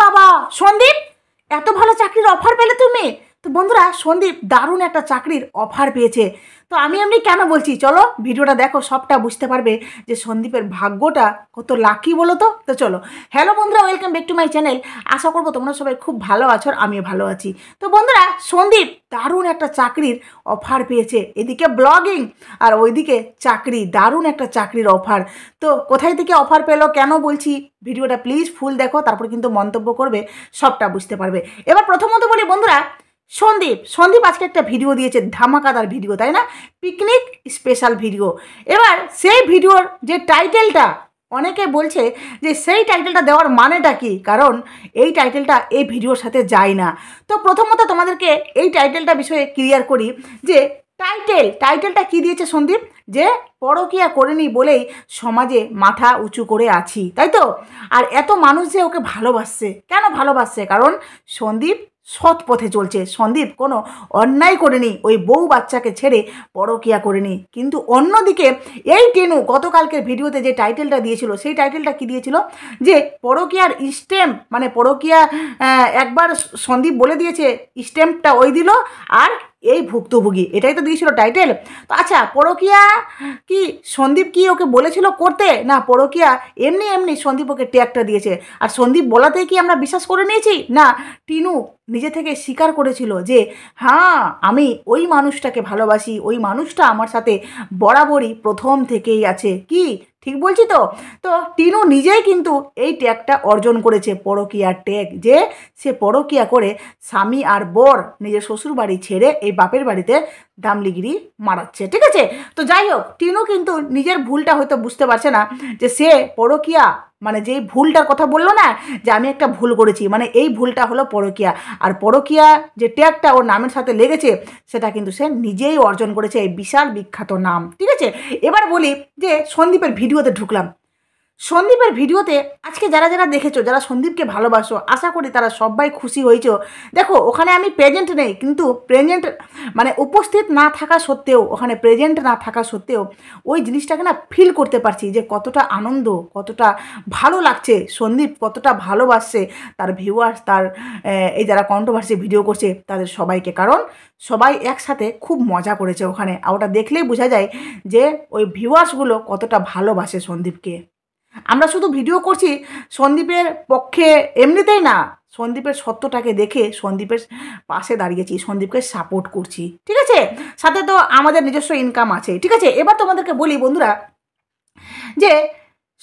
বাবা সন্দীপ এত ভালো চাকরির অফার পেলে তুমি তো বন্ধুরা সন্দীপ দারুণ একটা চাকরির অফার পেয়েছে তো আমি এমনি কেন বলছি চলো ভিডিওটা দেখো সবটা বুঝতে পারবে যে সন্দীপের ভাগ্যটা কত লাকি বলো তো তো চলো হ্যালো বন্ধুরা welcome back to my channel আশা করবো তোমরা সবাই খুব ভালো আছো আর আমিও ভালো আছি তো বন্ধুরা সন্দীপ দারুণ একটা চাকরির অফার পেয়েছে এদিকে ব্লগিং আর ওইদিকে চাকরি দারুণ একটা চাকরির অফার তো কোথায় থেকে অফার পেলো কেন বলছি ভিডিওটা প্লিজ ফুল দেখো তারপর কিন্তু মন্তব্য করবে সবটা বুঝতে পারবে এবার প্রথমত বলি বন্ধুরা সন্দীপ সন্দীপ আজকে একটা ভিডিও দিয়েছে ধামাকাদার ভিডিও তাই না পিকনিক স্পেশাল ভিডিও এবার সেই ভিডিওর যে টাইটেলটা অনেকে বলছে যে সেই টাইটেলটা দেওয়ার মানেটা কি কারণ এই টাইটেলটা এই ভিডিওর সাথে যায় না তো প্রথমত তোমাদেরকে এই টাইটেলটা বিষয়ে ক্লিয়ার করি যে টাইটেল টাইটেলটা কি দিয়েছে সন্দীপ যে পরকিয়া করেনি বলেই সমাজে মাথা উঁচু করে আছি তাই তো আর এত মানুষ যে ওকে ভালোবাসছে কেন ভালোবাসছে কারণ সন্দীপ সৎ পথে চলছে সন্দীপ কোনো অন্যায় করেনি ওই বউ বাচ্চাকে ছেড়ে পরকিয়া করেনি কিন্তু অন্যদিকে এই টেনু গতকালকের ভিডিওতে যে টাইটেলটা দিয়েছিল সেই টাইটেলটা কি দিয়েছিল যে পরকিয়ার স্টেম মানে পরকিয়া একবার সন্দীপ বলে দিয়েছে স্টেম্পটা ওই দিল আর এই ভুক্তভোগী এটাই তো দিয়েছিল টাইটেল তো আচ্ছা পরকিয়া কি সন্দীপ কি ওকে বলেছিল করতে না পরকিয়া এমনি এমনি সন্দীপ ওকে ট্যাগটা দিয়েছে আর সন্দীপ বলাতে কি আমরা বিশ্বাস করে নিয়েছি না টিনু নিজে থেকে স্বীকার করেছিল যে হ্যাঁ আমি ওই মানুষটাকে ভালোবাসি ওই মানুষটা আমার সাথে বরাবরই প্রথম থেকেই আছে কি ঠিক বলছি তো তো টিনু নিজেই কিন্তু এই ট্যাগটা অর্জন করেছে পরকিয়া ট্যাগ যে সে পরকিয়া করে স্বামী আর বর নিজের শ্বশুর বাড়ি ছেড়ে এই বাপের বাড়িতে ডামলিগিরি মারাচ্ছে ঠিক আছে তো যাই হোক টিনু কিন্তু নিজের ভুলটা হয়তো বুঝতে পারছে না যে সে পরকিয়া মানে যেই ভুলটার কথা বললো না যে আমি একটা ভুল করেছি মানে এই ভুলটা হলো পরকিয়া আর পরকিয়া যে ট্যাগটা ওর নামের সাথে লেগেছে সেটা কিন্তু সে নিজেই অর্জন করেছে এই বিশাল বিখ্যাত নাম ঠিক আছে এবার বলি যে সন্দীপের ভিডিওতে ঢুকলাম সন্দীপের ভিডিওতে আজকে যারা যারা দেখেছো যারা সন্দীপকে ভালোবাসো আশা করি তারা সবাই খুশি হয়েছ দেখো ওখানে আমি প্রেজেন্ট নেই কিন্তু প্রেজেন্ট মানে উপস্থিত না থাকা সত্ত্বেও ওখানে প্রেজেন্ট না থাকা সত্ত্বেও ওই জিনিসটাকে না ফিল করতে পারছি যে কতটা আনন্দ কতটা ভালো লাগছে সন্দীপ কতটা ভালোবাসছে তার ভিউয়ার্স তার এই যারা কন্ট্রোভার্সি ভিডিও করছে তাদের সবাইকে কারণ সবাই একসাথে খুব মজা করেছে ওখানে আর ওটা দেখলেই বোঝা যায় যে ওই ভিউয়ার্সগুলো কতটা ভালোবাসে সন্দীপকে আমরা শুধু ভিডিও করছি সন্দীপের পক্ষে এমনিতেই না সন্দীপের সত্যটাকে দেখে সন্দীপের পাশে দাঁড়িয়েছি সন্দীপকে সাপোর্ট করছি ঠিক আছে সাথে তো আমাদের নিজস্ব ইনকাম আছে ঠিক আছে এবার তোমাদেরকে বলি বন্ধুরা যে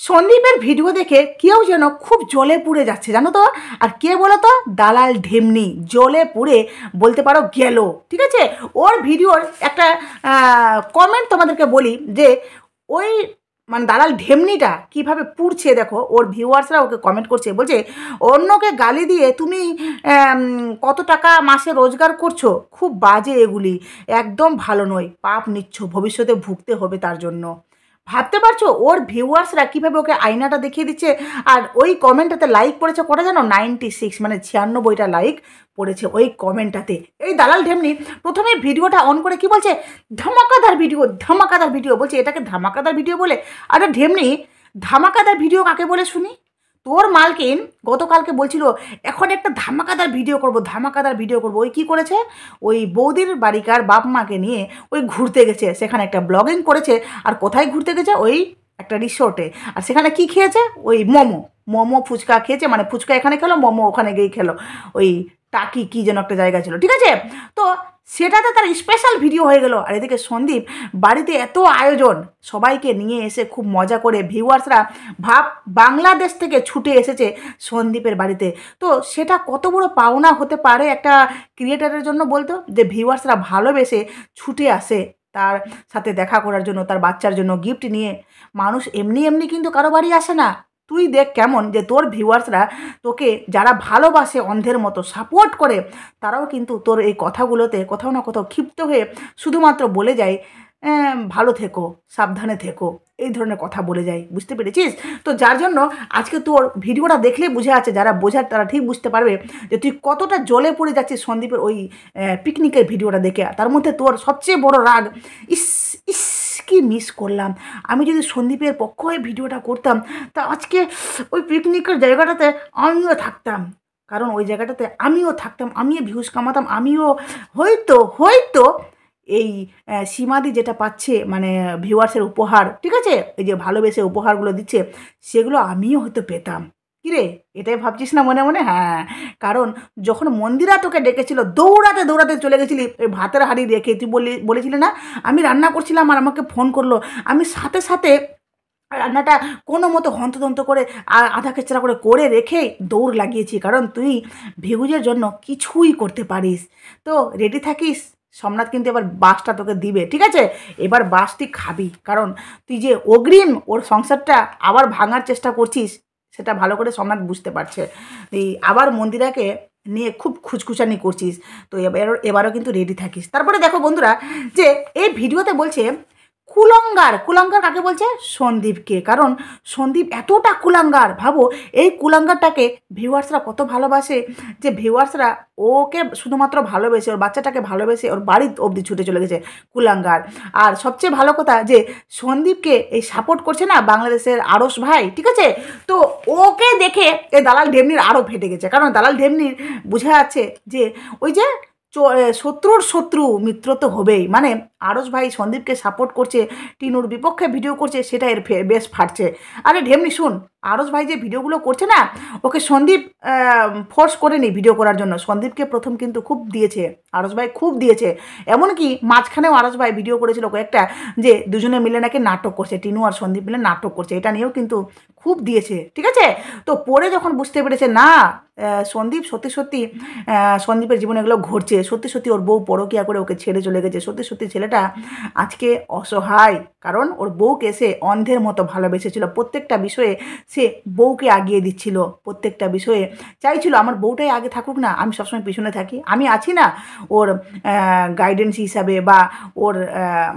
সন্দীপের ভিডিও দেখে কেউ যেন খুব জলে পুড়ে যাচ্ছে জানো তো আর কে বলো তো দালাল ঢেমনি জলে পুড়ে বলতে পারো গেল ঠিক আছে ওর ভিডিওর একটা কমেন্ট তোমাদেরকে বলি যে ওই মানে দালাল ঢেমনিটা কিভাবে পুড়ছে দেখো ওর ভিউয়ার্সরা ওকে কমেন্ট করছে বলছে অন্যকে গালি দিয়ে তুমি কত টাকা মাসে রোজগার করছো খুব বাজে এগুলি একদম ভালো নয় পাপ নিচ্ছ ভবিষ্যতে ভুগতে হবে তার জন্য ভাবতে পারছো ওর ভিউয়ার্সরা কীভাবে ওকে আয়নাটা দেখিয়ে দিচ্ছে আর ওই কমেন্টটাতে লাইক পড়েছে কটা জানো নাইনটি সিক্স মানে ছিয়ানব্বইটা লাইক পড়েছে ওই কমেন্টটাতে এই দালাল ঢেমনি প্রথমে ভিডিওটা অন করে কি বলছে ধামাকাদার ভিডিও ধামাকাদার ভিডিও বলছে এটাকে ধামাকাদার ভিডিও বলে আরে ঢেমনি ধামাকাদার ভিডিও কাকে বলে শুনি তোর মালকিন গতকালকে বলছিল এখন একটা ধামাকাদার ভিডিও করব ধামাকাদার ভিডিও করব ওই কি করেছে ওই বৌদির বাড়িকার বাপ মাকে নিয়ে ওই ঘুরতে গেছে সেখানে একটা ব্লগিং করেছে আর কোথায় ঘুরতে গেছে ওই একটা রিসোর্টে আর সেখানে কি খেয়েছে ওই মোমো মোমো ফুচকা খেয়েছে মানে ফুচকা এখানে খেলো মোমো ওখানে গিয়ে খেলো ওই টাকি কি যেন একটা জায়গা ছিল ঠিক আছে তো সেটাতে তার স্পেশাল ভিডিও হয়ে গেল আর এদিকে সন্দীপ বাড়িতে এত আয়োজন সবাইকে নিয়ে এসে খুব মজা করে ভিউয়ার্সরা ভাব বাংলাদেশ থেকে ছুটে এসেছে সন্দীপের বাড়িতে তো সেটা কত বড় পাওনা হতে পারে একটা ক্রিয়েটারের জন্য বলতো যে ভিউয়ার্সরা ভালোবেসে ছুটে আসে তার সাথে দেখা করার জন্য তার বাচ্চার জন্য গিফট নিয়ে মানুষ এমনি এমনি কিন্তু কারো বাড়ি আসে না তুই দেখ কেমন যে তোর ভিউয়ার্সরা তোকে যারা ভালোবাসে অন্ধের মতো সাপোর্ট করে তারাও কিন্তু তোর এই কথাগুলোতে কোথাও না কোথাও ক্ষিপ্ত হয়ে শুধুমাত্র বলে যায় হ্যাঁ, ভালো থেকো সাবধানে থেকো এই ধরনের কথা বলে যায় বুঝতে পেরেছিস তো যার জন্য আজকে তোর ভিডিওটা দেখলে বুঝে আছে যারা বোঝার তারা ঠিক বুঝতে পারবে যে তুই কতটা জলে পড়ে যাচ্ছিস সন্দীপের ওই পিকনিকের ভিডিওটা দেখে তার মধ্যে তোর সবচেয়ে বড় রাগ ইস ইস আজকে মিস করলাম আমি যদি সন্দীপের পক্ষ হয়ে ভিডিওটা করতাম তা আজকে ওই পিকনিকের জায়গাটাতে আমিও থাকতাম কারণ ওই জায়গাটাতে আমিও থাকতাম আমিও ভিউজ কামাতাম আমিও হয়তো হয়তো এই সীমাদি যেটা পাচ্ছে মানে ভিউয়ার্সের উপহার ঠিক আছে এই যে ভালোবেসে উপহারগুলো দিচ্ছে সেগুলো আমিও হয়তো পেতাম কিরে এটাই ভাবছিস না মনে মনে হ্যাঁ কারণ যখন মন্দিরা তোকে ডেকেছিল দৌড়াতে দৌড়াতে চলে গেছিলি ওই ভাতের হাড়ি রেখে তুই বলি বলেছিলি না আমি রান্না করছিলাম আর আমাকে ফোন করলো আমি সাথে সাথে রান্নাটা কোনো মতো হন্তদন্ত করে আধা খেচড়া করে করে রেখে দৌড় লাগিয়েছি কারণ তুই ভেগুজের জন্য কিছুই করতে পারিস তো রেডি থাকিস সোমনাথ কিন্তু এবার বাসটা তোকে দিবে ঠিক আছে এবার বাসটি খাবি কারণ তুই যে অগ্রিম ওর সংসারটা আবার ভাঙার চেষ্টা করছিস সেটা ভালো করে সম্রাট বুঝতে পারছে এই আবার মন্দিরাকে নিয়ে খুব খুচখুচানি করছিস তো এবার এবারও কিন্তু রেডি থাকিস তারপরে দেখো বন্ধুরা যে এই ভিডিওতে বলছে কুলঙ্গার কুলঙ্গার কাকে বলছে সন্দীপকে কারণ সন্দীপ এতটা কুলাঙ্গার ভাবো এই কুলাঙ্গারটাকে ভিউয়ার্সরা কত ভালোবাসে যে ভিউয়ার্সরা ওকে শুধুমাত্র ভালোবেসে ওর বাচ্চাটাকে ভালোবেসে ওর বাড়ির অবধি ছুটে চলে গেছে কুলাঙ্গার আর সবচেয়ে ভালো কথা যে সন্দীপকে এই সাপোর্ট করছে না বাংলাদেশের আড়স ভাই ঠিক আছে তো ওকে দেখে এই দালাল ঢেমনির আরও ফেটে গেছে কারণ দালাল ঢেমনির বোঝা যাচ্ছে যে ওই যে শত্রুর শত্রু মিত্র তো হবেই মানে আরস ভাই সন্দীপকে সাপোর্ট করছে টিনুর বিপক্ষে ভিডিও করছে সেটা এর বেশ ফাটছে আরে ঢেমনি শুন আরস ভাই যে ভিডিওগুলো করছে না ওকে সন্দীপ ফোর্স করেনি ভিডিও করার জন্য সন্দীপকে প্রথম কিন্তু খুব দিয়েছে আরস ভাই খুব দিয়েছে এমনকি মাঝখানেও আরস ভাই ভিডিও করেছিল কয়েকটা যে দুজনে মিলে নাকি নাটক করছে টিনু আর সন্দীপ মিলে নাটক করছে এটা নিয়েও কিন্তু খুব দিয়েছে ঠিক আছে তো পড়ে যখন বুঝতে পেরেছে না সন্দীপ সত্যি সত্যি সন্দীপের জীবনে এগুলো ঘটছে সত্যি সত্যি ওর বউ পরকিয়া করে ওকে ছেড়ে চলে গেছে সত্যি সত্যি ছেলেটা আজকে অসহায় কারণ ওর বউকে সে অন্ধের মতো ভালোবেসেছিল প্রত্যেকটা বিষয়ে সে বউকে আগিয়ে দিচ্ছিল প্রত্যেকটা বিষয়ে চাইছিল আমার বউটাই আগে থাকুক না আমি সবসময় পিছনে থাকি আমি আছি না ওর গাইডেন্স হিসাবে বা ওর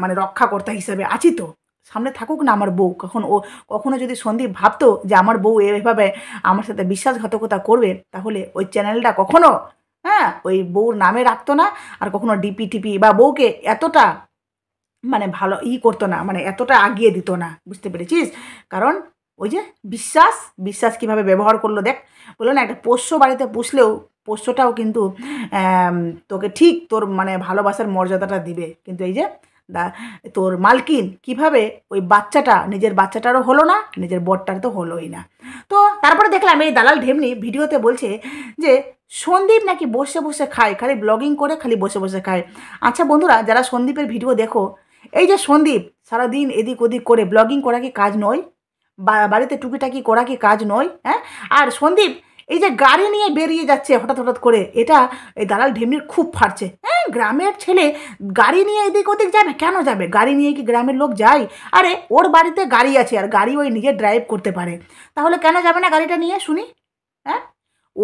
মানে রক্ষাকর্তা হিসাবে আছি তো সামনে থাকুক না আমার বউ কখন ও কখনো যদি সন্দীপ ভাবতো যে আমার বউ এভাবে আমার সাথে বিশ্বাসঘাতকতা করবে তাহলে ওই চ্যানেলটা কখনো হ্যাঁ ওই বউর নামে রাখতো না আর কখনো ডিপি টিপি বা বউকে এতটা মানে ভালো ই করতো না মানে এতটা আগিয়ে দিত না বুঝতে পেরেছিস কারণ ওই যে বিশ্বাস বিশ্বাস কিভাবে ব্যবহার করলো দেখ বললো না একটা পোষ্য বাড়িতে পুষলেও পোষ্যটাও কিন্তু তোকে ঠিক তোর মানে ভালোবাসার মর্যাদাটা দিবে কিন্তু এই যে তোর মালকিন কিভাবে ওই বাচ্চাটা নিজের বাচ্চাটারও হলো না নিজের বরটার তো হলোই না তো তারপরে দেখলাম এই দালাল ঢেমনি ভিডিওতে বলছে যে সন্দীপ নাকি বসে বসে খায় খালি ব্লগিং করে খালি বসে বসে খায় আচ্ছা বন্ধুরা যারা সন্দীপের ভিডিও দেখো এই যে সন্দীপ সারাদিন এদিক ওদিক করে ব্লগিং করা কি কাজ নয় বাড়িতে টুকিটাকি করা কি কাজ নয় হ্যাঁ আর সন্দীপ এই যে গাড়ি নিয়ে বেরিয়ে যাচ্ছে হঠাৎ হঠাৎ করে এটা এই দালাল ঢেমনির খুব ফাটছে হ্যাঁ গ্রামের ছেলে গাড়ি নিয়ে এদিক ওদিক যাবে কেন যাবে গাড়ি নিয়ে কি গ্রামের লোক যায় আরে ওর বাড়িতে গাড়ি আছে আর গাড়ি ওই নিজে ড্রাইভ করতে পারে তাহলে কেন যাবে না গাড়িটা নিয়ে শুনি হ্যাঁ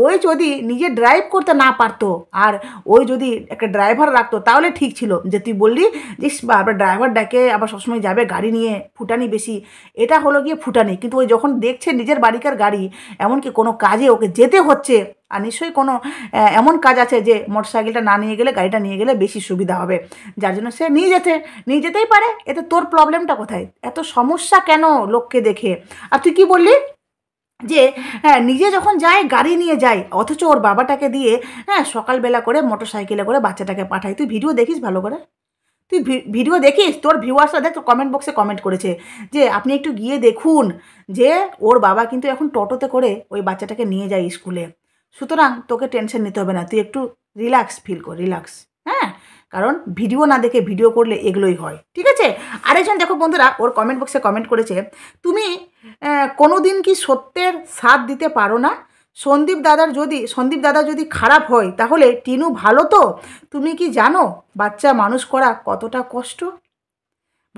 ওই যদি নিজে ড্রাইভ করতে না পারতো আর ওই যদি একটা ড্রাইভার রাখতো তাহলে ঠিক ছিল যে তুই বললি যে আবার ড্রাইভার ডাকে আবার সবসময় যাবে গাড়ি নিয়ে ফুটানি বেশি এটা হলো গিয়ে ফুটানি কিন্তু ওই যখন দেখছে নিজের বাড়িকার গাড়ি এমনকি কোনো কাজে ওকে যেতে হচ্ছে আর নিশ্চয়ই কোনো এমন কাজ আছে যে মোটরসাইকেলটা না নিয়ে গেলে গাড়িটা নিয়ে গেলে বেশি সুবিধা হবে যার জন্য সে নিয়ে যেতে নিয়ে যেতেই পারে এতে তোর প্রবলেমটা কোথায় এত সমস্যা কেন লোককে দেখে আর তুই কি বললি যে হ্যাঁ নিজে যখন যায় গাড়ি নিয়ে যায় অথচ ওর বাবাটাকে দিয়ে হ্যাঁ সকালবেলা করে মোটর সাইকেলে করে বাচ্চাটাকে পাঠায় তুই ভিডিও দেখিস ভালো করে তুই ভিডিও দেখিস তোর ভিউয়ার্সরা দেখ তোর কমেন্ট বক্সে কমেন্ট করেছে যে আপনি একটু গিয়ে দেখুন যে ওর বাবা কিন্তু এখন টোটোতে করে ওই বাচ্চাটাকে নিয়ে যায় স্কুলে সুতরাং তোকে টেনশন নিতে হবে না তুই একটু রিল্যাক্স ফিল কর রিল্যাক্স হ্যাঁ কারণ ভিডিও না দেখে ভিডিও করলে এগুলোই হয় ঠিক আছে আরেকজন দেখো বন্ধুরা ওর কমেন্ট বক্সে কমেন্ট করেছে তুমি কোনো দিন কি সত্যের সাথ দিতে পারো না সন্দীপ দাদার যদি সন্দীপ দাদা যদি খারাপ হয় তাহলে টিনু ভালো তো তুমি কি জানো বাচ্চা মানুষ করা কতটা কষ্ট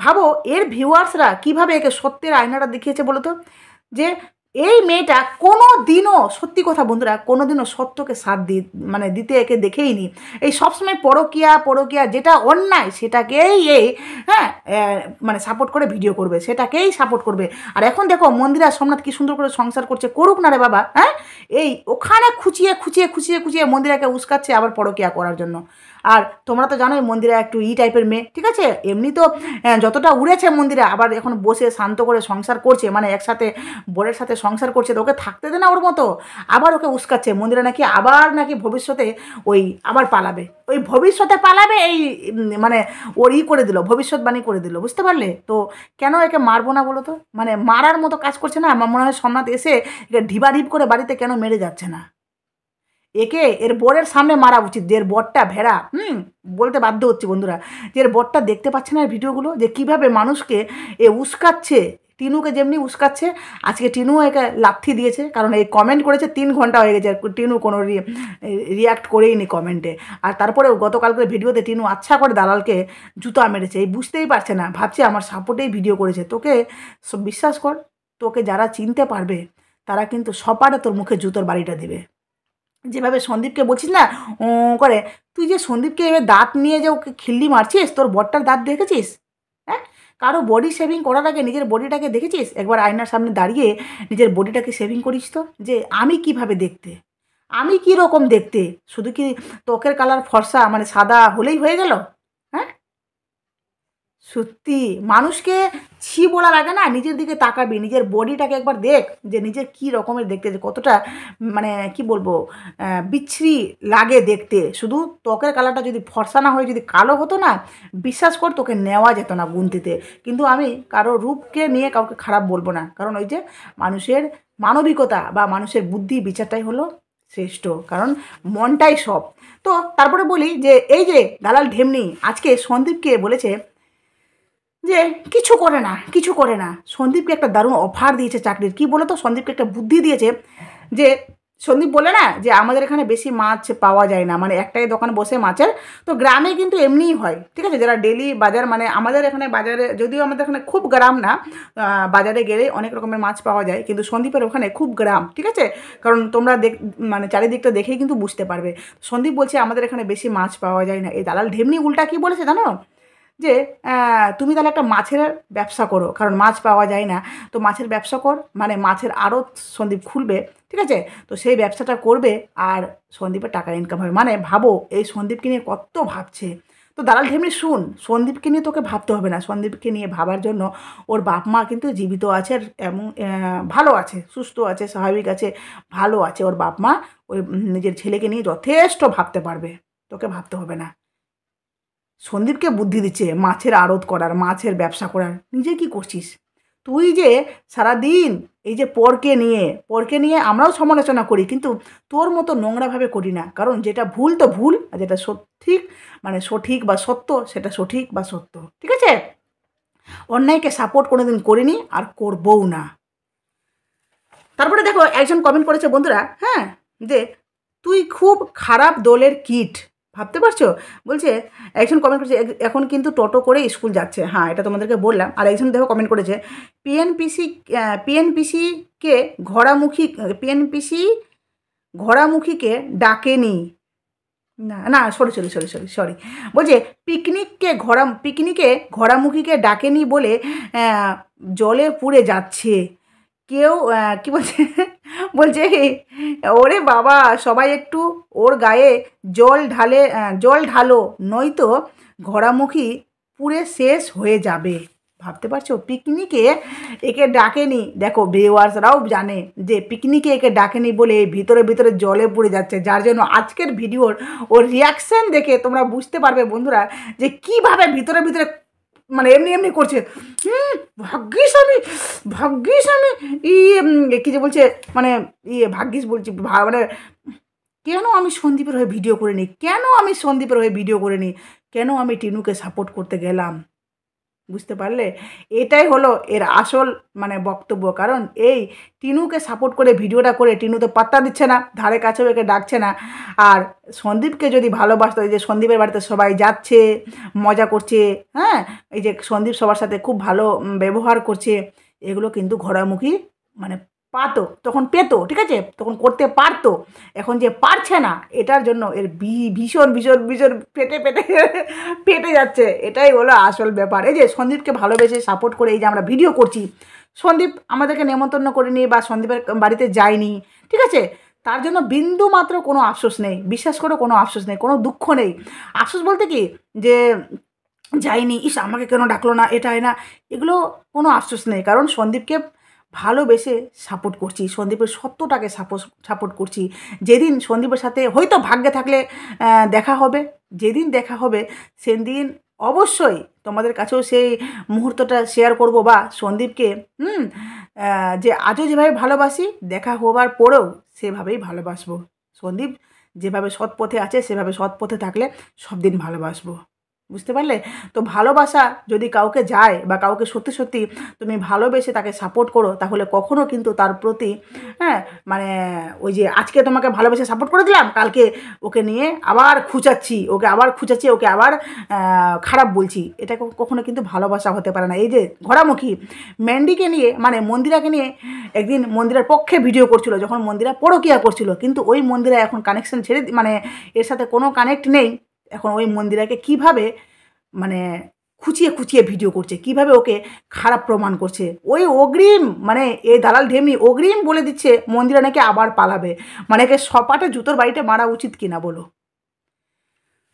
ভাবো এর ভিউয়ার্সরা কিভাবে একে সত্যের আয়নাটা দেখিয়েছে বলো তো যে এই মেয়েটা কোনো দিনও সত্যি কথা বন্ধুরা কোনো দিনও সত্যকে সাথ দি মানে দিতে একে দেখেই নি এই সবসময় পরকিয়া পরকিয়া যেটা অন্যায় সেটাকেই এই হ্যাঁ মানে সাপোর্ট করে ভিডিও করবে সেটাকেই সাপোর্ট করবে আর এখন দেখো মন্দিরা সোমনাথ কী সুন্দর করে সংসার করছে করুক না রে বাবা হ্যাঁ এই ওখানে খুচিয়ে খুচিয়ে খুচিয়ে খুচিয়ে মন্দিরাকে উস্কাচ্ছে আবার পরকিয়া করার জন্য আর তোমরা তো জানোই মন্দিরা একটু ই টাইপের মেয়ে ঠিক আছে এমনি তো হ্যাঁ, যতটা উড়েছে মন্দিরা আবার এখন বসে শান্ত করে সংসার করছে মানে একসাথে বরের সাথে সংসার করছে তো ওকে থাকতে দে না ওর মতো আবার ওকে উস্কাচ্ছে মন্দিরা নাকি আবার নাকি ভবিষ্যতে ওই আবার পালাবে ওই ভবিষ্যতে পালাবে এই মানে ওর ই করে দিল ভবিষ্যৎবাণী করে দিল বুঝতে পারলে তো কেন একে মারবো না বলো তো মানে মারার মতো কাজ করছে না আমার মনে হয় সোমনাথ এসে একে ঢিবাঢিপ করে বাড়িতে কেন মেরে যাচ্ছে না একে এর বরের সামনে মারা উচিত যে এর বরটা ভেড়া হুম বলতে বাধ্য হচ্ছে বন্ধুরা যে এর বরটা দেখতে পাচ্ছে না ভিডিওগুলো যে কিভাবে মানুষকে এ উস্কাচ্ছে টিনুকে যেমনি উস্কাচ্ছে আজকে টিনুও একে লাথি দিয়েছে কারণ এই কমেন্ট করেছে তিন ঘন্টা হয়ে গেছে টিনু কোনো রিয়াক্ট করেই নি কমেন্টে আর তারপরে গতকালকে ভিডিওতে টিনু আচ্ছা করে দালালকে জুতা মেরেছে এই বুঝতেই পারছে না ভাবছে আমার সাপোর্টেই ভিডিও করেছে তোকে বিশ্বাস কর তোকে যারা চিনতে পারবে তারা কিন্তু সপাটে তোর মুখে জুতোর বাড়িটা দেবে যেভাবে সন্দীপকে বলছিস না ও করে তুই যে সন্দীপকে এবার দাঁত নিয়ে যে ওকে খিল্লি মারছিস তোর বরটার দাঁত দেখেছিস হ্যাঁ কারো বডি শেভিং করার আগে নিজের বডিটাকে দেখেছিস একবার আয়নার সামনে দাঁড়িয়ে নিজের বডিটাকে শেভিং করিস তো যে আমি কিভাবে দেখতে আমি কী রকম দেখতে শুধু কি ত্বকের কালার ফর্সা মানে সাদা হলেই হয়ে গেল সত্যি মানুষকে ছি বলার লাগে না নিজের দিকে তাকাবি নিজের বডিটাকে একবার দেখ যে নিজের কি রকমের দেখতে যে কতটা মানে কি বলবো বিচ্ছিরি লাগে দেখতে শুধু ত্বকের কালারটা যদি ফর্সা না হয়ে যদি কালো হতো না বিশ্বাস কর তোকে নেওয়া যেত না গুনতিতে কিন্তু আমি কারো রূপকে নিয়ে কাউকে খারাপ বলবো না কারণ ওই যে মানুষের মানবিকতা বা মানুষের বুদ্ধি বিচারটাই হলো শ্রেষ্ঠ কারণ মনটাই সব তো তারপরে বলি যে এই যে দালাল ঢেমনি আজকে সন্দীপকে বলেছে যে কিছু করে না কিছু করে না সন্দীপকে একটা দারুণ অফার দিয়েছে চাকরির কি বলতো তো সন্দীপকে একটা বুদ্ধি দিয়েছে যে সন্দীপ বলে না যে আমাদের এখানে বেশি মাছ পাওয়া যায় না মানে একটাই দোকান বসে মাছের তো গ্রামে কিন্তু এমনিই হয় ঠিক আছে যারা ডেলি বাজার মানে আমাদের এখানে বাজারে যদিও আমাদের এখানে খুব গ্রাম না বাজারে গেলে অনেক রকমের মাছ পাওয়া যায় কিন্তু সন্দীপের ওখানে খুব গ্রাম ঠিক আছে কারণ তোমরা দেখ মানে চারিদিকটা দেখেই কিন্তু বুঝতে পারবে সন্দীপ বলছে আমাদের এখানে বেশি মাছ পাওয়া যায় না এই দালাল ঢেমনি উল্টা কি বলেছে জানো যে তুমি তাহলে একটা মাছের ব্যবসা করো কারণ মাছ পাওয়া যায় না তো মাছের ব্যবসা কর মানে মাছের আরও সন্দীপ খুলবে ঠিক আছে তো সেই ব্যবসাটা করবে আর সন্দীপের টাকা ইনকাম হবে মানে ভাবো এই সন্দীপকে নিয়ে কত ভাবছে তো দালাল ঢেমনি শুন সন্দীপকে নিয়ে তোকে ভাবতে হবে না সন্দীপকে নিয়ে ভাবার জন্য ওর বাপ মা কিন্তু জীবিত আছে আর এমন ভালো আছে সুস্থ আছে স্বাভাবিক আছে ভালো আছে ওর বাপ মা ওই নিজের ছেলেকে নিয়ে যথেষ্ট ভাবতে পারবে তোকে ভাবতে হবে না সন্দীপকে বুদ্ধি দিচ্ছে মাছের আড়ত করার মাছের ব্যবসা করার নিজে কি করছিস তুই যে সারাদিন এই যে পরকে নিয়ে পরকে নিয়ে আমরাও সমালোচনা করি কিন্তু তোর মতো নোংরাভাবে করি না কারণ যেটা ভুল তো ভুল আর যেটা সঠিক মানে সঠিক বা সত্য সেটা সঠিক বা সত্য ঠিক আছে অন্যায়কে সাপোর্ট কোনোদিন করিনি আর করবও না তারপরে দেখো একজন কমেন্ট করেছে বন্ধুরা হ্যাঁ যে তুই খুব খারাপ দলের কিট ভাবতে পারছো বলছে একজন কমেন্ট করেছে এখন কিন্তু টোটো করে স্কুল যাচ্ছে হ্যাঁ এটা তোমাদেরকে বললাম আর একজন দেখো কমেন্ট করেছে পিএনপিসি পিএনপিসিকে ঘোড়ামুখী পিএনপিসি ঘোড়ামুখীকে ডাকেনি না না sorry sorry sorry sorry sorry বলছে পিকনিককে ঘোড়া পিকনিকে ঘোড়ামুখীকে ডাকেনি বলে জলে পুড়ে যাচ্ছে কেউ কি বলছে বলছে ওরে বাবা সবাই একটু ওর গায়ে জল ঢালে জল ঢালো নয়তো ঘোড়ামুখী পুরে শেষ হয়ে যাবে ভাবতে পারছো পিকনিকে একে ডাকেনি দেখো ভিউয়ার্সরাও জানে যে পিকনিকে একে ডাকেনি বলে ভিতরে ভিতরে জলে পড়ে যাচ্ছে যার জন্য আজকের ভিডিওর ওর রিয়াকশান দেখে তোমরা বুঝতে পারবে বন্ধুরা যে কিভাবে ভিতরে ভিতরে মানে এমনি এমনি করছে হুম ভাগ্যিস আমি ভাগ্যিস আমি ইয়ে কী যে বলছে মানে ইয়ে ভাগ্যিস বলছি মানে কেন আমি সন্দীপের হয়ে ভিডিও করে নিই কেন আমি সন্দীপের হয়ে ভিডিও করে নিই কেন আমি টিনুকে সাপোর্ট করতে গেলাম বুঝতে পারলে এটাই হলো এর আসল মানে বক্তব্য কারণ এই টিনুকে সাপোর্ট করে ভিডিওটা করে টিনু তো পাত্তা দিচ্ছে না ধারে কাছেও একে ডাকছে না আর সন্দীপকে যদি ভালোবাসত এই যে সন্দীপের বাড়িতে সবাই যাচ্ছে মজা করছে হ্যাঁ এই যে সন্দীপ সবার সাথে খুব ভালো ব্যবহার করছে এগুলো কিন্তু ঘোরামুখী মানে পাতো তখন পেতো ঠিক আছে তখন করতে পারতো এখন যে পারছে না এটার জন্য এর ভীষণ ভীষণ ভীষণ পেটে পেটে পেটে যাচ্ছে এটাই হলো আসল ব্যাপার এই যে সন্দীপকে ভালোবেসে সাপোর্ট করে এই যে আমরা ভিডিও করছি সন্দীপ আমাদেরকে নেমন্তন্ন করেনি বা সন্দীপের বাড়িতে যায়নি ঠিক আছে তার জন্য বিন্দু মাত্র কোনো আফসোস নেই বিশ্বাস করো কোনো আফসোস নেই কোনো দুঃখ নেই আফসোস বলতে কি যে যাইনি ইস আমাকে কেন ডাকলো না এটা না এগুলো কোনো আফসোস নেই কারণ সন্দীপকে ভালোবেসে সাপোর্ট করছি সন্দীপের সত্যটাকে সাপোর্ট সাপোর্ট করছি যেদিন সন্দীপের সাথে হয়তো ভাগ্যে থাকলে দেখা হবে যেদিন দেখা হবে সেদিন অবশ্যই তোমাদের কাছেও সেই মুহূর্তটা শেয়ার করব বা সন্দীপকে হুম যে আজও যেভাবে ভালোবাসি দেখা হবার পরেও সেভাবেই ভালোবাসবো সন্দীপ যেভাবে সৎ পথে আছে সেভাবে সৎ পথে থাকলে সব দিন ভালোবাসবো বুঝতে পারলে তো ভালোবাসা যদি কাউকে যায় বা কাউকে সত্যি সত্যি তুমি ভালোবেসে তাকে সাপোর্ট করো তাহলে কখনো কিন্তু তার প্রতি হ্যাঁ মানে ওই যে আজকে তোমাকে ভালোবেসে সাপোর্ট করে দিলাম কালকে ওকে নিয়ে আবার খুঁচাচ্ছি ওকে আবার খুঁচাচ্ছি ওকে আবার খারাপ বলছি এটা কখনো কিন্তু ভালোবাসা হতে পারে না এই যে ঘোড়ামুখী ম্যান্ডিকে নিয়ে মানে মন্দিরাকে নিয়ে একদিন মন্দিরার পক্ষে ভিডিও করছিল যখন মন্দিরা পরকিয়া করছিল কিন্তু ওই মন্দিরা এখন কানেকশন ছেড়ে মানে এর সাথে কোনো কানেক্ট নেই এখন ওই মন্দিরাকে কিভাবে মানে খুচিয়ে খুচিয়ে ভিডিও করছে কিভাবে ওকে খারাপ প্রমাণ করছে ওই অগ্রিম মানে এই দালাল ঢেমনি অগ্রিম বলে দিচ্ছে মন্দিরা নাকি আবার পালাবে মানে একে সপাটে জুতোর বাড়িটা মারা উচিত কিনা বলো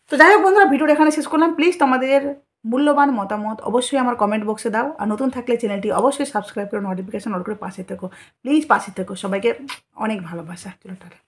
তো যাই হোক বন্ধুরা ভিডিওটা এখানে শেষ করলাম প্লিজ তোমাদের মূল্যবান মতামত অবশ্যই আমার কমেন্ট বক্সে দাও আর নতুন থাকলে চ্যানেলটি অবশ্যই সাবস্ক্রাইব করে নোটিফিকেশন অল করে পাশে থেকো প্লিজ পাশে থেকো সবাইকে অনেক ভালোবাসা চলো টাটা